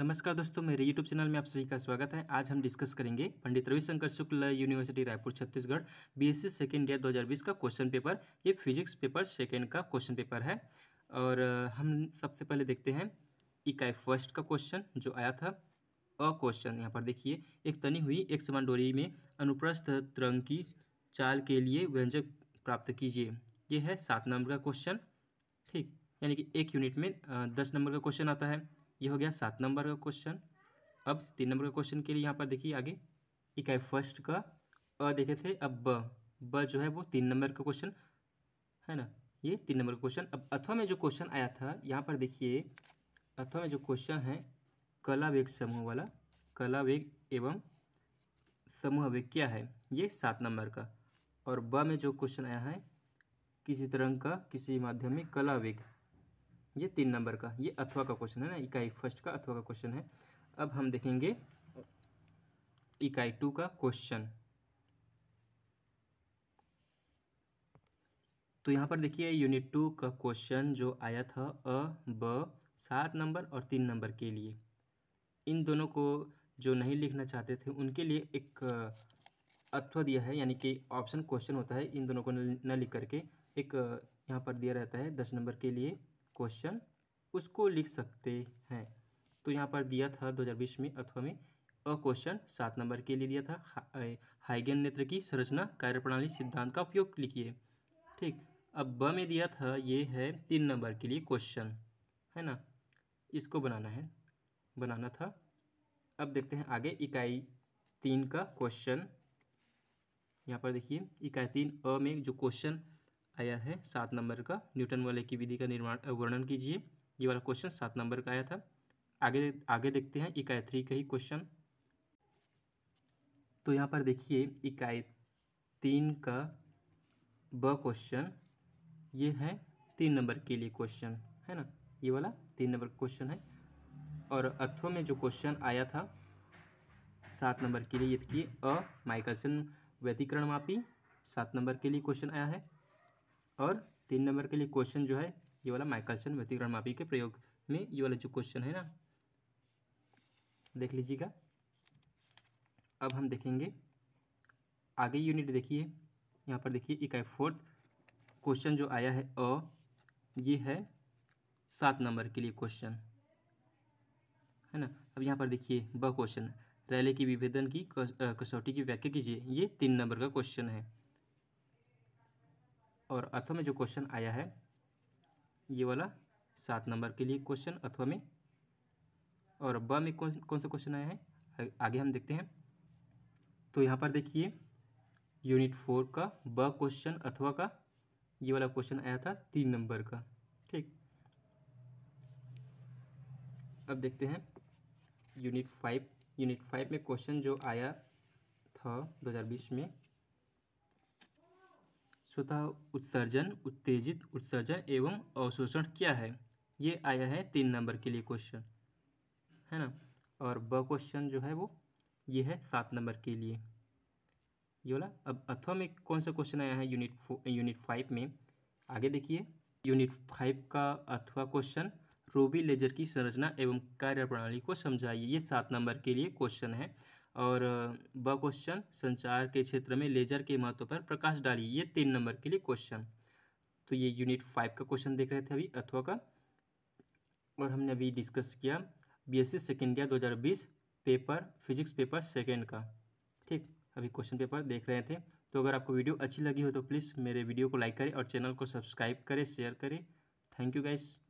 नमस्कार दोस्तों मेरे YouTube चैनल में आप सभी का स्वागत है आज हम डिस्कस करेंगे Pandit Ravishankar Shukla university Raipur Chhattisgarh B S C second year बीस का क्वेश्चन पेपर ये फिजिक्स पेपर सेकेंड का क्वेश्चन पेपर है और हम सबसे पहले देखते हैं इकाई फर्स्ट का क्वेश्चन जो आया था अ क्वेश्चन यहाँ पर देखिए एक तनी हुई एक समान डोरी में अनुप्रस्थ तरंग की चाल के लिए व्यंजक प्राप्त कीजिए यह है सात नंबर का क्वेश्चन ठीक यानी कि एक यूनिट में दस नंबर का क्वेश्चन आता है ये हो गया सात नंबर का क्वेश्चन अब तीन नंबर का क्वेश्चन के लिए यहाँ पर देखिए आगे इकाई फर्स्ट का अ देखे थे अब ब ब जो है वो तीन नंबर का क्वेश्चन है ना ये तीन नंबर का क्वेश्चन अब अथवा में जो क्वेश्चन आया था यहाँ पर देखिए अथवा में जो क्वेश्चन है कला वेग समूह वाला कला वेग एवं समूह वेग क्या है ये सात नंबर का और ब में जो क्वेश्चन आया है किसी तरंग का किसी माध्यम में कला वेग ये तीन नंबर का ये अथवा का क्वेश्चन है ना इकाई फर्स्ट का अथवा का क्वेश्चन है अब हम देखेंगे इकाई टू का क्वेश्चन तो यहाँ पर देखिए यूनिट टू का क्वेश्चन जो आया था अ ब सात नंबर और तीन नंबर के लिए इन दोनों को जो नहीं लिखना चाहते थे उनके लिए एक अथवा दिया है यानी कि ऑप्शन क्वेश्चन होता है इन दोनों को न लिख करके एक यहाँ पर दिया रहता है दस नंबर के लिए क्वेश्चन उसको लिख सकते हैं तो यहाँ पर दिया था 2020 में अथवा में अ क्वेश्चन सात नंबर के लिए दिया था हा, हाइगेन नेत्र की संरचना कार्यप्रणाली सिद्धांत का उपयोग लिखिए ठीक अब ब में दिया था ये है तीन नंबर के लिए क्वेश्चन है ना इसको बनाना है बनाना था अब देखते हैं आगे इकाई तीन का क्वेश्चन यहाँ पर देखिए इकाई तीन अ में जो क्वेश्चन आया है सात नंबर का न्यूटन वाले की विधि का निर्माण वर्णन कीजिए ये वाला क्वेश्चन सात नंबर का आया था आगे आगे देखते हैं इकाई थ्री का ही क्वेश्चन तो यहाँ पर देखिए इकाई तीन का ब क्वेश्चन ये है तीन नंबर के लिए क्वेश्चन है ना ये वाला तीन नंबर क्वेश्चन है और अथवा में जो क्वेश्चन आया था सात नंबर के लिए ये देखिए अ माइकलसन व्यतिकरण मापी सात नंबर के लिए क्वेश्चन आया है और तीन नंबर के लिए क्वेश्चन जो है ये वाला माइकलसन व्यतिकरण मापी के प्रयोग में ये वाला जो क्वेश्चन है ना देख लीजिएगा अब हम देखेंगे आगे यूनिट देखिए यहाँ पर देखिए इकाई फोर्थ क्वेश्चन जो आया है अ ये है सात नंबर के लिए क्वेश्चन है ना अब यहाँ पर देखिए ब क्वेश्चन रैले की विभेदन की कसौटी की व्याख्या कीजिए ये तीन नंबर का क्वेश्चन है और अथवा में जो क्वेश्चन आया है ये वाला सात नंबर के लिए क्वेश्चन अथवा में और ब में कौन कौन सा क्वेश्चन आया है आगे हम देखते हैं तो यहाँ पर देखिए यूनिट फोर का ब क्वेश्चन अथवा का ये वाला क्वेश्चन आया था तीन नंबर का ठीक अब देखते हैं यूनिट फाइव यूनिट फाइव में क्वेश्चन जो आया था 2020 में स्वतः उत्सर्जन उत्तेजित उत्सर्जन एवं अवशोषण क्या है ये आया है तीन नंबर के लिए क्वेश्चन है ना और ब क्वेश्चन जो है वो ये है सात नंबर के लिए ये बोला अब अथवा में कौन सा क्वेश्चन आया है यूनिट यूनिट फाइव में आगे देखिए यूनिट फाइव का अथवा क्वेश्चन रूबी लेजर की संरचना एवं कार्य प्रणाली को समझाइए ये सात नंबर के लिए क्वेश्चन है और ब क्वेश्चन संचार के क्षेत्र में लेजर के महत्व पर प्रकाश डालिए ये तीन नंबर के लिए क्वेश्चन तो ये यूनिट फाइव का क्वेश्चन देख रहे थे अभी अथवा का और हमने अभी डिस्कस किया BSc second year 2020 paper physics paper second का ठीक अभी क्वेश्चन पेपर देख रहे थे तो अगर आपको वीडियो अच्छी लगी हो तो प्लीज़ मेरे वीडियो को लाइक करें और चैनल को सब्सक्राइब करें शेयर करें थैंक यू गाइज़